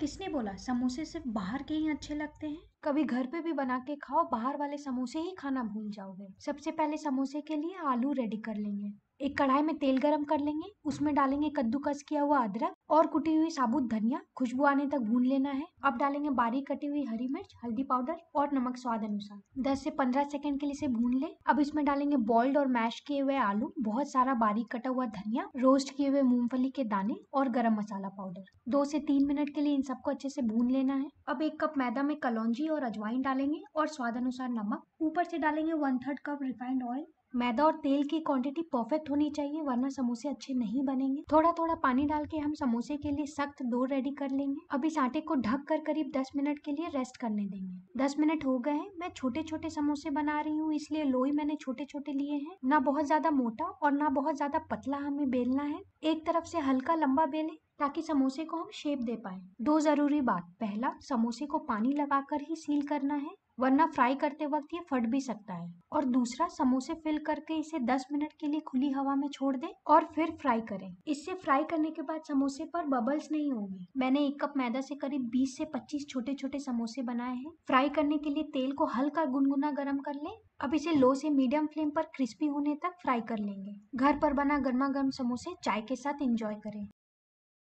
किसने बोला समोसे सिर्फ बाहर के ही अच्छे लगते हैं कभी घर पे भी बना के खाओ बाहर वाले समोसे ही खाना भूल जाओगे सबसे पहले समोसे के लिए आलू रेडी कर लेंगे एक कढ़ाई में तेल गरम कर लेंगे उसमें डालेंगे कद्दूकस किया हुआ अदरक और कुटी हुई साबुत धनिया खुशबू आने तक भून लेना है अब डालेंगे बारीक कटी हुई हरी मिर्च हल्दी पाउडर और नमक स्वाद अनुसार 10 से 15 सेकंड के लिए इसे भून ले अब इसमें डालेंगे बॉइल्ड और मैश किए हुए आलू बहुत सारा बारीक कटा हुआ धनिया रोस्ट किए हुए मूंगफली के दाने और गरम मसाला पाउडर दो से तीन मिनट के लिए इन सबको अच्छे से भून लेना है अब एक कप मैदा में कलौजी और अजवाइन डालेंगे और स्वाद अनुसार नमक ऊपर से डालेंगे one third cup refined oil मैदा और तेल की क्वांटिटी परफेक्ट होनी चाहिए वरना समोसे अच्छे नहीं बनेंगे थोड़ा थोड़ा पानी डाल के हम समोसे के लिए सख्त दो रेडी कर लेंगे अब इस आटे को ढक कर करीब 10 मिनट के लिए रेस्ट करने देंगे 10 मिनट हो गए हैं मैं छोटे छोटे समोसे बना रही हूँ इसलिए लोई मैंने छोटे छोटे लिए हैं ना बहुत ज्यादा मोटा और ना बहुत ज्यादा पतला हमें बेलना है एक तरफ से हल्का लंबा बेले ताकि समोसे को हम शेप दे पाए दो जरूरी बात पहला समोसे को पानी लगाकर ही सील करना है वरना फ्राई करते वक्त ये फट भी सकता है और दूसरा समोसे फिल करके इसे 10 मिनट के लिए खुली हवा में छोड़ दें और फिर फ्राई करें इससे फ्राई करने के बाद समोसे पर बबल्स नहीं होंगे मैंने एक कप मैदा से करीब 20 से 25 छोटे छोटे समोसे बनाए हैं फ्राई करने के लिए तेल को हल्का गुनगुना गर्म कर लें अब इसे लो से मीडियम फ्लेम पर क्रिस्पी होने तक फ्राई कर लेंगे घर पर बना गर्मा गर्म समोसे चाय के साथ एंजॉय करें